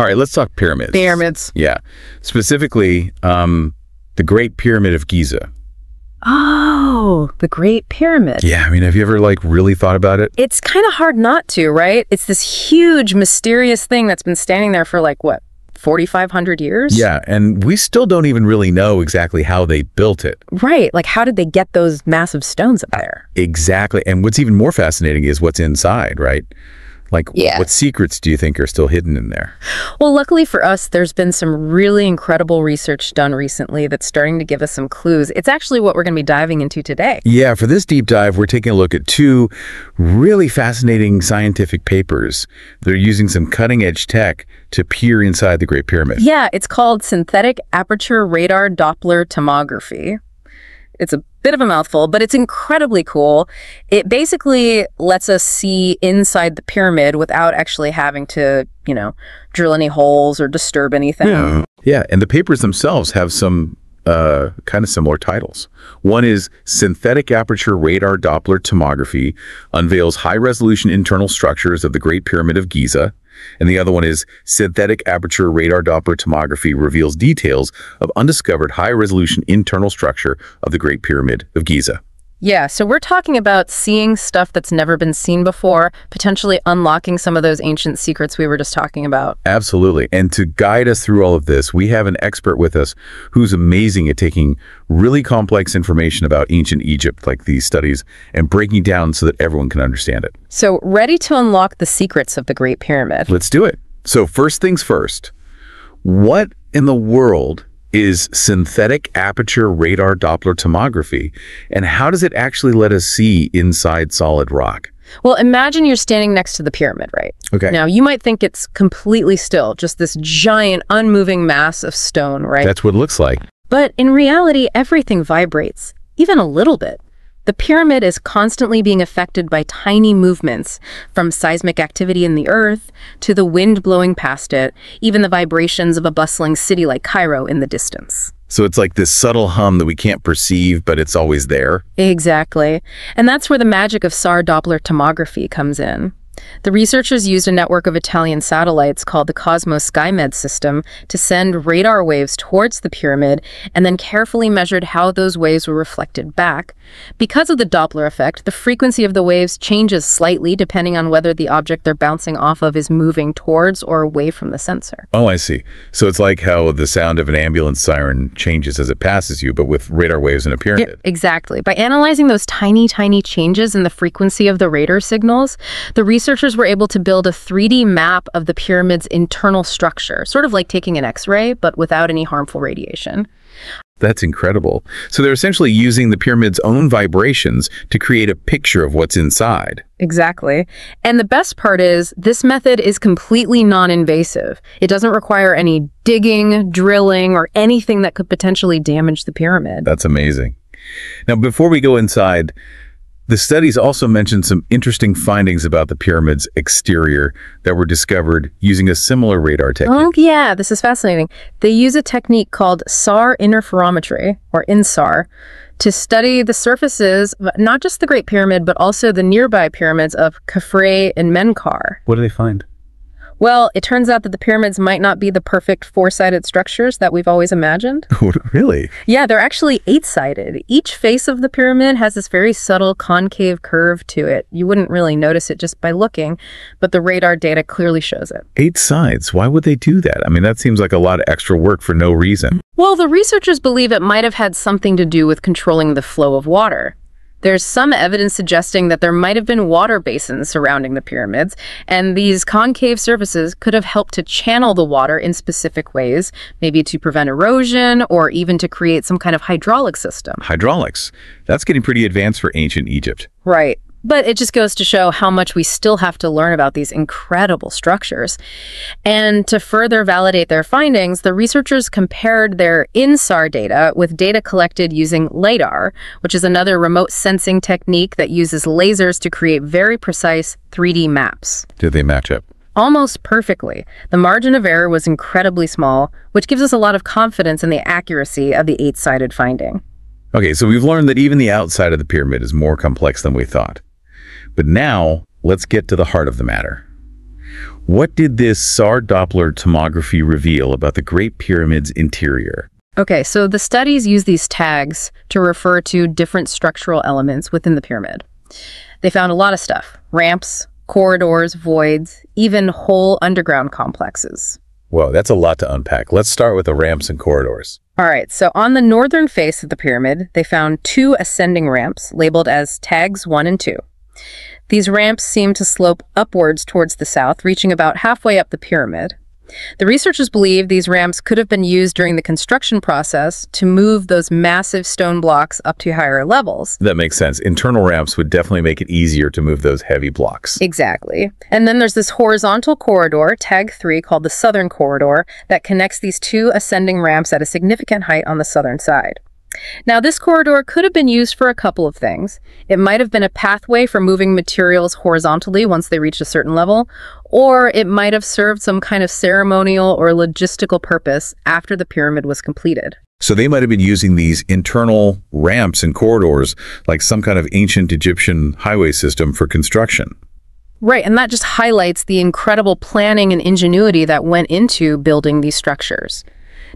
All right, let's talk pyramids. Pyramids. Yeah. Specifically, um, the Great Pyramid of Giza. Oh, the Great Pyramid. Yeah, I mean, have you ever like really thought about it? It's kind of hard not to, right? It's this huge, mysterious thing that's been standing there for like, what, 4,500 years? Yeah, and we still don't even really know exactly how they built it. Right, like how did they get those massive stones up there? exactly, and what's even more fascinating is what's inside, right? Like, yeah. what secrets do you think are still hidden in there? Well, luckily for us, there's been some really incredible research done recently that's starting to give us some clues. It's actually what we're going to be diving into today. Yeah, for this deep dive, we're taking a look at two really fascinating scientific papers. They're using some cutting-edge tech to peer inside the Great Pyramid. Yeah, it's called Synthetic Aperture Radar Doppler Tomography. It's a bit of a mouthful, but it's incredibly cool. It basically lets us see inside the pyramid without actually having to, you know, drill any holes or disturb anything. Yeah. yeah, and the papers themselves have some uh, kind of similar titles. One is Synthetic Aperture Radar Doppler Tomography unveils high-resolution internal structures of the Great Pyramid of Giza, and the other one is Synthetic Aperture Radar Doppler Tomography reveals details of undiscovered high-resolution internal structure of the Great Pyramid of Giza. Yeah, so we're talking about seeing stuff that's never been seen before, potentially unlocking some of those ancient secrets we were just talking about. Absolutely. And to guide us through all of this, we have an expert with us who's amazing at taking really complex information about ancient Egypt, like these studies, and breaking down so that everyone can understand it. So ready to unlock the secrets of the Great Pyramid. Let's do it. So first things first, what in the world is synthetic aperture radar Doppler tomography, and how does it actually let us see inside solid rock? Well, imagine you're standing next to the pyramid, right? Okay. Now, you might think it's completely still, just this giant, unmoving mass of stone, right? That's what it looks like. But in reality, everything vibrates, even a little bit. The pyramid is constantly being affected by tiny movements, from seismic activity in the earth to the wind blowing past it, even the vibrations of a bustling city like Cairo in the distance. So it's like this subtle hum that we can't perceive, but it's always there. Exactly. And that's where the magic of SAR Doppler tomography comes in. The researchers used a network of Italian satellites called the Cosmos SkyMed system to send radar waves towards the pyramid and then carefully measured how those waves were reflected back. Because of the Doppler effect, the frequency of the waves changes slightly depending on whether the object they're bouncing off of is moving towards or away from the sensor. Oh, I see. So it's like how the sound of an ambulance siren changes as it passes you, but with radar waves in a pyramid. Yeah, exactly. By analyzing those tiny, tiny changes in the frequency of the radar signals, the researchers researchers were able to build a 3D map of the pyramid's internal structure, sort of like taking an X-ray, but without any harmful radiation. That's incredible. So they're essentially using the pyramid's own vibrations to create a picture of what's inside. Exactly. And the best part is this method is completely non-invasive. It doesn't require any digging, drilling, or anything that could potentially damage the pyramid. That's amazing. Now, before we go inside, the studies also mentioned some interesting findings about the pyramid's exterior that were discovered using a similar radar technique. Oh, yeah, this is fascinating. They use a technique called SAR interferometry, or INSAR, to study the surfaces, not just the Great Pyramid, but also the nearby pyramids of Khafre and Menkaure. What do they find? Well, it turns out that the pyramids might not be the perfect four-sided structures that we've always imagined. really? Yeah, they're actually eight-sided. Each face of the pyramid has this very subtle concave curve to it. You wouldn't really notice it just by looking, but the radar data clearly shows it. Eight sides? Why would they do that? I mean, that seems like a lot of extra work for no reason. Well, the researchers believe it might have had something to do with controlling the flow of water. There's some evidence suggesting that there might have been water basins surrounding the pyramids, and these concave surfaces could have helped to channel the water in specific ways, maybe to prevent erosion or even to create some kind of hydraulic system. Hydraulics? That's getting pretty advanced for ancient Egypt. Right. But it just goes to show how much we still have to learn about these incredible structures. And to further validate their findings, the researchers compared their INSAR data with data collected using lidar, which is another remote sensing technique that uses lasers to create very precise 3D maps. Do they match up? Almost perfectly. The margin of error was incredibly small, which gives us a lot of confidence in the accuracy of the eight-sided finding. Okay, so we've learned that even the outside of the pyramid is more complex than we thought. But now, let's get to the heart of the matter. What did this SAR Doppler tomography reveal about the Great Pyramid's interior? Okay, so the studies use these tags to refer to different structural elements within the pyramid. They found a lot of stuff ramps, corridors, voids, even whole underground complexes. Whoa, that's a lot to unpack. Let's start with the ramps and corridors. All right, so on the northern face of the pyramid, they found two ascending ramps labeled as tags 1 and 2. These ramps seem to slope upwards towards the south, reaching about halfway up the pyramid. The researchers believe these ramps could have been used during the construction process to move those massive stone blocks up to higher levels. That makes sense. Internal ramps would definitely make it easier to move those heavy blocks. Exactly. And then there's this horizontal corridor, tag 3, called the southern corridor, that connects these two ascending ramps at a significant height on the southern side. Now, this corridor could have been used for a couple of things. It might have been a pathway for moving materials horizontally once they reached a certain level, or it might have served some kind of ceremonial or logistical purpose after the pyramid was completed. So they might have been using these internal ramps and corridors like some kind of ancient Egyptian highway system for construction. Right, and that just highlights the incredible planning and ingenuity that went into building these structures.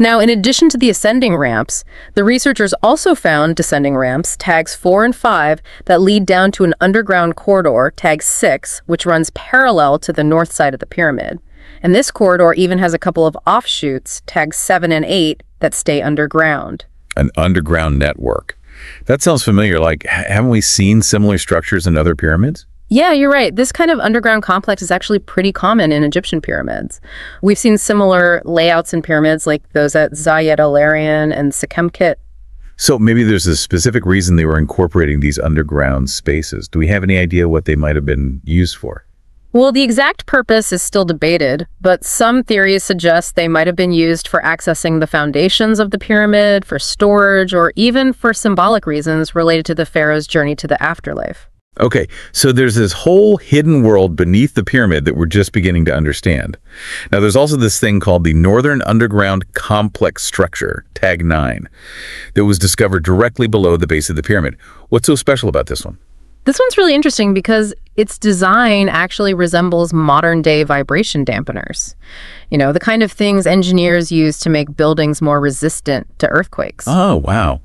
Now, in addition to the ascending ramps, the researchers also found descending ramps, tags 4 and 5, that lead down to an underground corridor, tag 6, which runs parallel to the north side of the pyramid. And this corridor even has a couple of offshoots, tags 7 and 8, that stay underground. An underground network. That sounds familiar. Like, haven't we seen similar structures in other pyramids? Yeah, you're right. This kind of underground complex is actually pretty common in Egyptian pyramids. We've seen similar layouts in pyramids like those at Zayed al and Sekhemkit. So maybe there's a specific reason they were incorporating these underground spaces. Do we have any idea what they might have been used for? Well, the exact purpose is still debated, but some theories suggest they might have been used for accessing the foundations of the pyramid, for storage, or even for symbolic reasons related to the pharaoh's journey to the afterlife. Okay, so there's this whole hidden world beneath the pyramid that we're just beginning to understand. Now, there's also this thing called the Northern Underground Complex Structure, Tag 9, that was discovered directly below the base of the pyramid. What's so special about this one? This one's really interesting because its design actually resembles modern-day vibration dampeners. You know, the kind of things engineers use to make buildings more resistant to earthquakes. Oh, wow.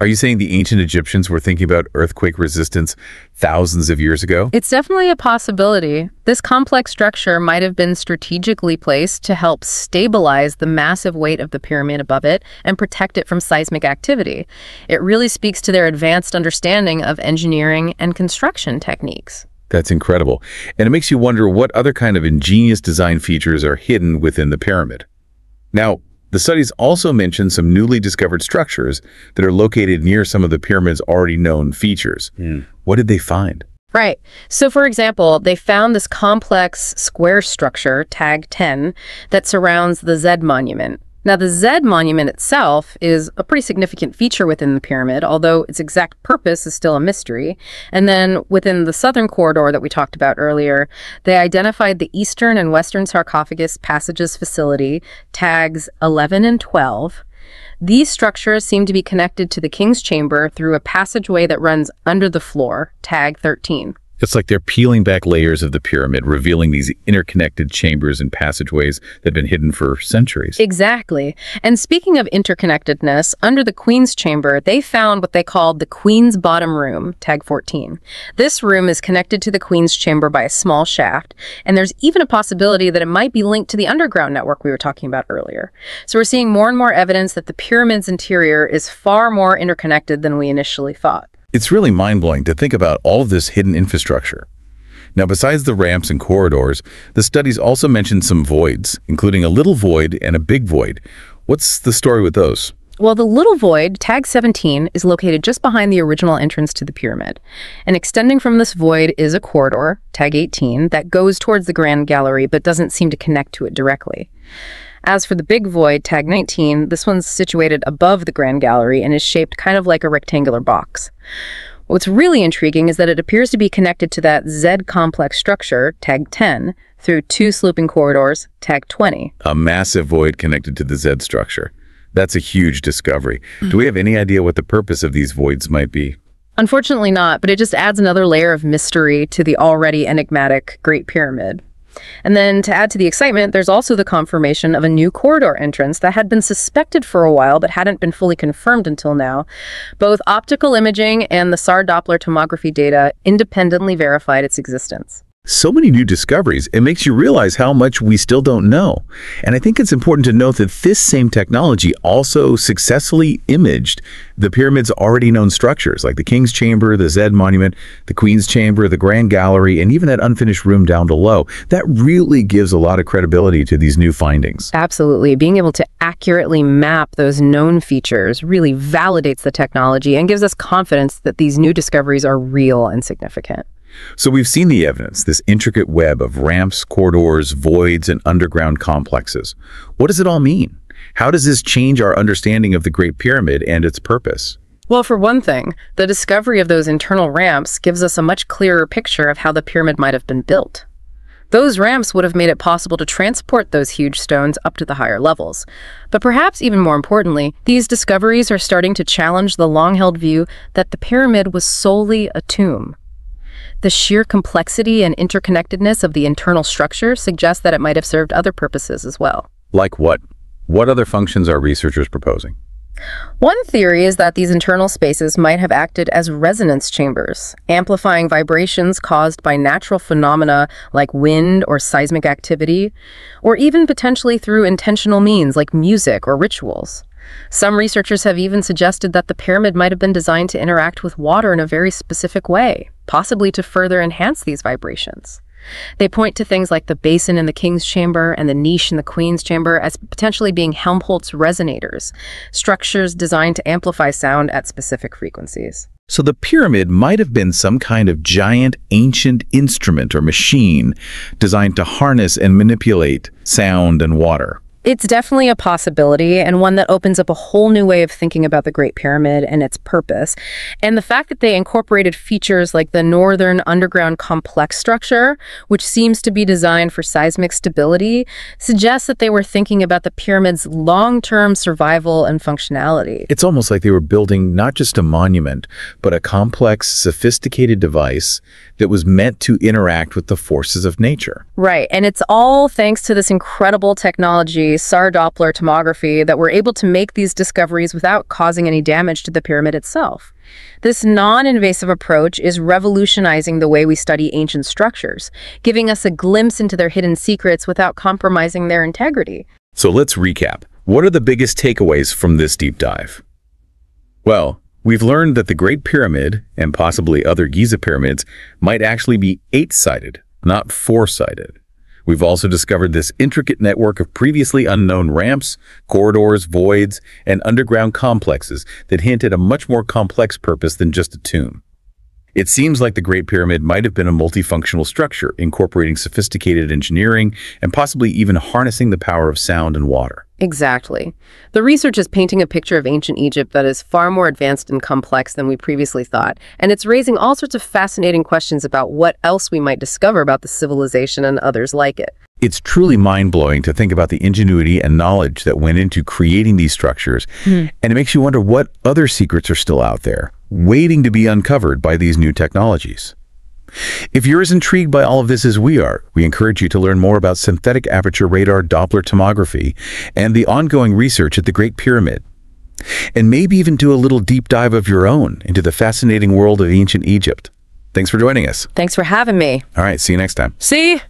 Are you saying the ancient Egyptians were thinking about earthquake resistance thousands of years ago? It's definitely a possibility. This complex structure might have been strategically placed to help stabilize the massive weight of the pyramid above it and protect it from seismic activity. It really speaks to their advanced understanding of engineering and construction techniques. That's incredible. And it makes you wonder what other kind of ingenious design features are hidden within the pyramid. Now, the studies also mention some newly discovered structures that are located near some of the pyramid's already known features. Mm. What did they find? Right. So, for example, they found this complex square structure, tag 10, that surrounds the Z monument. Now, the Zed monument itself is a pretty significant feature within the pyramid, although its exact purpose is still a mystery. And then within the southern corridor that we talked about earlier, they identified the eastern and western sarcophagus passages facility, tags 11 and 12. These structures seem to be connected to the king's chamber through a passageway that runs under the floor, tag 13. It's like they're peeling back layers of the pyramid, revealing these interconnected chambers and passageways that have been hidden for centuries. Exactly. And speaking of interconnectedness, under the Queen's Chamber, they found what they called the Queen's Bottom Room, Tag 14. This room is connected to the Queen's Chamber by a small shaft, and there's even a possibility that it might be linked to the underground network we were talking about earlier. So we're seeing more and more evidence that the pyramid's interior is far more interconnected than we initially thought. It's really mind-blowing to think about all of this hidden infrastructure. Now, besides the ramps and corridors, the studies also mentioned some voids, including a little void and a big void. What's the story with those? Well, the little void, tag 17, is located just behind the original entrance to the pyramid. And extending from this void is a corridor, tag 18, that goes towards the Grand Gallery but doesn't seem to connect to it directly. As for the big void, tag 19, this one's situated above the Grand Gallery and is shaped kind of like a rectangular box. What's really intriguing is that it appears to be connected to that Z-complex structure, tag 10, through two sloping corridors, tag 20. A massive void connected to the Z structure. That's a huge discovery. Mm. Do we have any idea what the purpose of these voids might be? Unfortunately not, but it just adds another layer of mystery to the already enigmatic Great Pyramid. And then to add to the excitement, there's also the confirmation of a new corridor entrance that had been suspected for a while but hadn't been fully confirmed until now. Both optical imaging and the SAR Doppler tomography data independently verified its existence so many new discoveries, it makes you realize how much we still don't know. And I think it's important to note that this same technology also successfully imaged the pyramid's already known structures, like the King's Chamber, the Zed Monument, the Queen's Chamber, the Grand Gallery, and even that unfinished room down below. That really gives a lot of credibility to these new findings. Absolutely. Being able to accurately map those known features really validates the technology and gives us confidence that these new discoveries are real and significant. So we've seen the evidence, this intricate web of ramps, corridors, voids, and underground complexes. What does it all mean? How does this change our understanding of the Great Pyramid and its purpose? Well, for one thing, the discovery of those internal ramps gives us a much clearer picture of how the pyramid might have been built. Those ramps would have made it possible to transport those huge stones up to the higher levels. But perhaps even more importantly, these discoveries are starting to challenge the long-held view that the pyramid was solely a tomb. The sheer complexity and interconnectedness of the internal structure suggests that it might have served other purposes as well. Like what? What other functions are researchers proposing? One theory is that these internal spaces might have acted as resonance chambers, amplifying vibrations caused by natural phenomena like wind or seismic activity, or even potentially through intentional means like music or rituals. Some researchers have even suggested that the pyramid might have been designed to interact with water in a very specific way, possibly to further enhance these vibrations. They point to things like the basin in the king's chamber and the niche in the queen's chamber as potentially being Helmholtz resonators, structures designed to amplify sound at specific frequencies. So the pyramid might have been some kind of giant ancient instrument or machine designed to harness and manipulate sound and water. It's definitely a possibility and one that opens up a whole new way of thinking about the Great Pyramid and its purpose. And the fact that they incorporated features like the northern underground complex structure, which seems to be designed for seismic stability, suggests that they were thinking about the pyramid's long-term survival and functionality. It's almost like they were building not just a monument, but a complex, sophisticated device that was meant to interact with the forces of nature. Right, and it's all thanks to this incredible technology SAR Doppler tomography, that were able to make these discoveries without causing any damage to the pyramid itself. This non-invasive approach is revolutionizing the way we study ancient structures, giving us a glimpse into their hidden secrets without compromising their integrity. So let's recap. What are the biggest takeaways from this deep dive? Well, We've learned that the Great Pyramid, and possibly other Giza pyramids, might actually be eight-sided, not four-sided. We've also discovered this intricate network of previously unknown ramps, corridors, voids, and underground complexes that hint at a much more complex purpose than just a tomb. It seems like the Great Pyramid might have been a multifunctional structure, incorporating sophisticated engineering and possibly even harnessing the power of sound and water. Exactly. The research is painting a picture of ancient Egypt that is far more advanced and complex than we previously thought, and it's raising all sorts of fascinating questions about what else we might discover about the civilization and others like it. It's truly mind-blowing to think about the ingenuity and knowledge that went into creating these structures, mm. and it makes you wonder what other secrets are still out there waiting to be uncovered by these new technologies. If you're as intrigued by all of this as we are, we encourage you to learn more about synthetic aperture radar Doppler tomography and the ongoing research at the Great Pyramid. And maybe even do a little deep dive of your own into the fascinating world of ancient Egypt. Thanks for joining us. Thanks for having me. All right, see you next time. See?